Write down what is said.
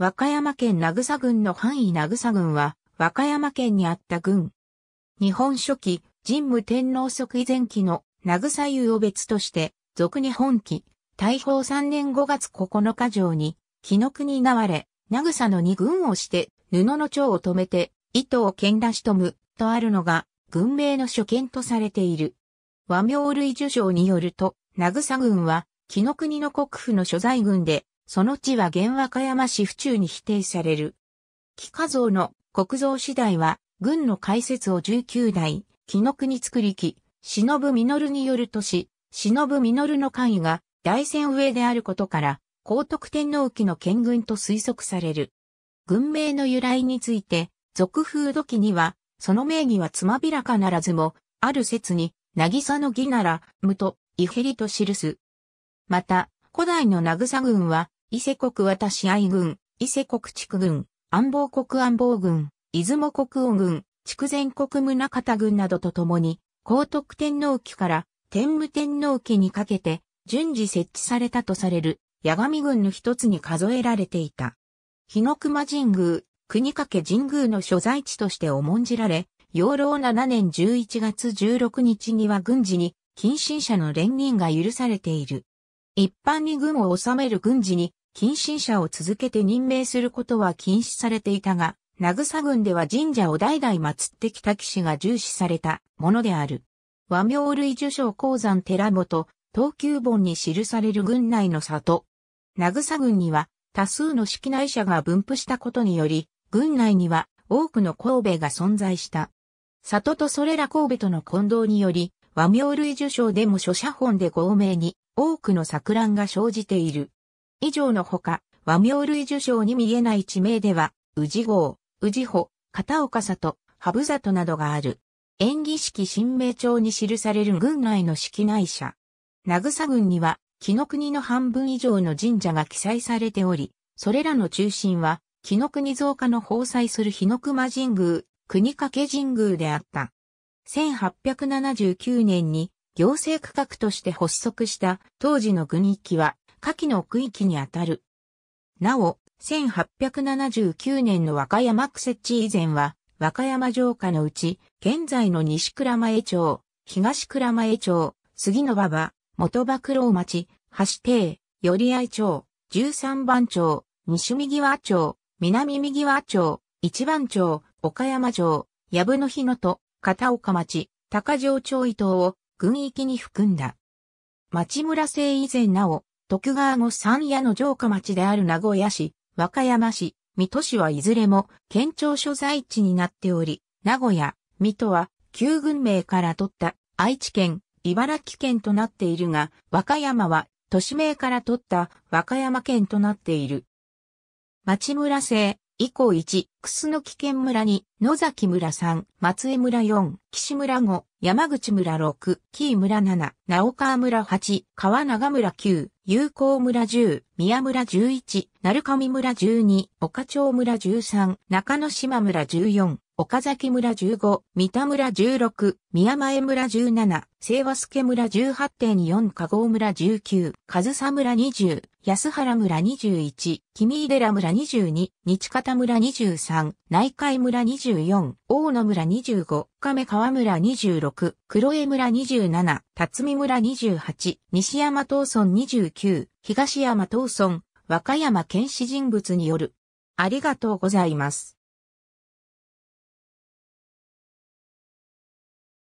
和歌山県名草郡の範囲名草郡は、和歌山県にあった郡。日本初期、神武天皇即位前期の名草湯を別として、俗日本期、大宝3年5月9日城に、木の国がわれ、名草の二軍をして、布の蝶を止めて、糸を剣出しとむ、とあるのが、軍名の所見とされている。和名類受賞によると、名草郡は、木の国の国府の所在郡で、その地は現和歌山市府中に否定される。木家像の国造次第は、軍の開設を19代、木の国作り木、忍実によるとし、忍実の官位が大戦上であることから、高徳天皇期の県軍と推測される。軍名の由来について、俗風土記には、その名義はつまびらかならずも、ある説に、渚の義なら、無と、イへりと記す。また、古代の渚軍は、伊勢国渡し合軍、伊勢国区軍、安防国安防軍、出雲国王軍、筑前国宗方軍などとともに、高徳天皇期から天武天皇期にかけて、順次設置されたとされる、八神軍の一つに数えられていた。日の熊神宮、国掛神宮の所在地として重んじられ、養老7年11月16日には軍事に、近親者の連任が許されている。一般に軍を治める軍事に、近親者を続けて任命することは禁止されていたが、名草郡では神社を代々祀ってきた騎士が重視されたものである。和名類受賞鉱山寺本、東急本に記される郡内の里。名草郡には多数の式内者が分布したことにより、郡内には多くの神戸が存在した。里とそれら神戸との混同により、和名類受賞でも書写本で合名に多くの錯乱が生じている。以上のほか、和名類受賞に見えない地名では、宇号、郷、治保、片岡里、羽生里などがある。演技式新名帳に記される軍内の式内社。名草郡には、木の国の半分以上の神社が記載されており、それらの中心は、木の国増加の放災する日の熊神宮、国掛神宮であった。1879年に行政区画として発足した当時の軍域は下記の区域にあたる。なお、1879年の和歌山区設置以前は、和歌山城下のうち、現在の西倉前町、東倉前町、杉の馬場、元馬郎町、橋亭、寄合町、十三番町、西右和町、南右和町、一番町、岡山城、部の日野と、片岡町、高城町伊東を、軍域に含んだ。町村制以前なお、徳川後三夜の城下町である名古屋市、和歌山市、水戸市はいずれも県庁所在地になっており、名古屋、水戸は旧軍名から取った愛知県、茨城県となっているが、和歌山は都市名から取った和歌山県となっている。町村制、以降1、くす楠木県村2、野崎村3、松江村4、岸村5、山口村6、木伊村7、直川村8、川長村9、友好村10、宮村11、鳴上村12、岡町村13、中之島村14、岡崎村15、三田村16、宮前村17、清和助村18.4、加合村19、上総村20、安原村21、君井寺村22、日方村23、内海村24、大野村25、亀川村26、黒江村27、辰巳村28、西山東村29、東山東村、和歌山県市人物による。ありがとうございます。